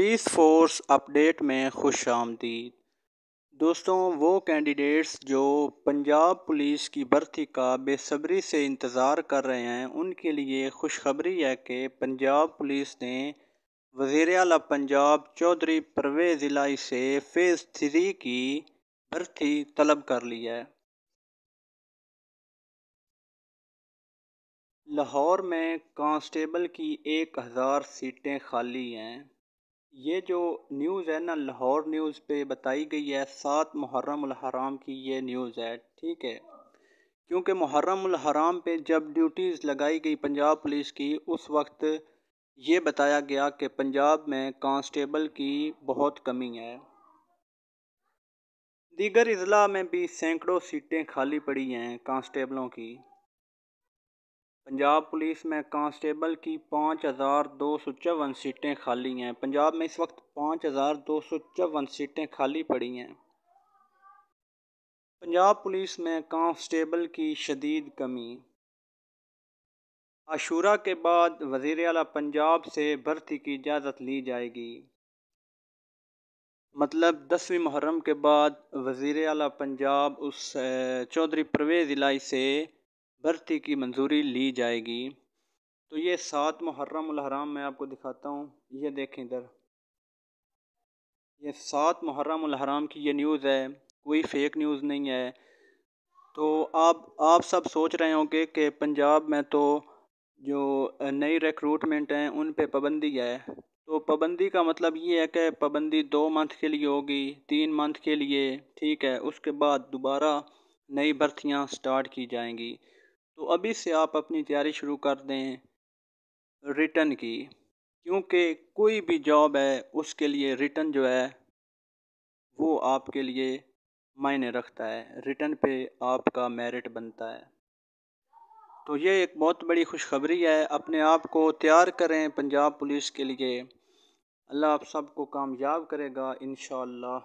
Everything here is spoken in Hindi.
पुलिस फोर्स अपडेट में खुश आमदीद दोस्तों वो कैंडिडेट्स जो पंजाब पुलिस की भर्ती का बेसब्री से इंतज़ार कर रहे हैं उनके लिए खुशखबरी है कि पंजाब पुलिस ने वज़ी अल पंजाब चौधरी परवेज़ इलाई से फ़ेज़ थ्री की भर्ती तलब कर ली है लाहौर में कांस्टेबल की एक हज़ार सीटें खाली हैं ये जो न्यूज़ है ना लाहौर न्यूज़ पे बताई गई है सात मुहर्रम हराम की ये न्यूज़ है ठीक है क्योंकि मुहर्रम हराम पे जब ड्यूटीज़ लगाई गई पंजाब पुलिस की उस वक्त ये बताया गया कि पंजाब में कांस्टेबल की बहुत कमी है दीगर अजला में भी सैकड़ों सीटें खाली पड़ी हैं कांस्टेबलों की पंजाब पुलिस में कांस्टेबल की पाँच हज़ार दो सौ चौवन सीटें खाली हैं पंजाब में इस वक्त पाँच हज़ार दो सौ चौवन सीटें खाली पड़ी हैं पंजाब पुलिस में कांस्टेबल की शदीद कमी आशूरा के बाद वजीर अला पंजाब से भर्ती की इजाज़त ली जाएगी मतलब दसवीं मुहर्रम के बाद वज़ी अला पंजाब उस चौधरी परवेज़ इलाई से भर्ती की मंजूरी ली जाएगी तो ये सात मुहर्रम अलहराम मैं आपको दिखाता हूँ ये देखें इधर ये सात मुहर्रम अलहराम की ये न्यूज़ है कोई फेक न्यूज़ नहीं है तो आप आप सब सोच रहे होंगे कि पंजाब में तो जो नई रिक्रूटमेंट हैं उन पे पाबंदी है तो पाबंदी का मतलब ये है कि पाबंदी दो मंथ के लिए होगी तीन मंथ के लिए ठीक है उसके बाद दोबारा नई भर्तियाँ स्टार्ट की जाएंगी तो अभी से आप अपनी तैयारी शुरू कर दें रिटर्न की क्योंकि कोई भी जॉब है उसके लिए रिटर्न जो है वो आपके लिए मायने रखता है रिटर्न पे आपका मेरिट बनता है तो ये एक बहुत बड़ी खुशखबरी है अपने आप को तैयार करें पंजाब पुलिस के लिए अल्लाह आप सबको कामयाब करेगा इन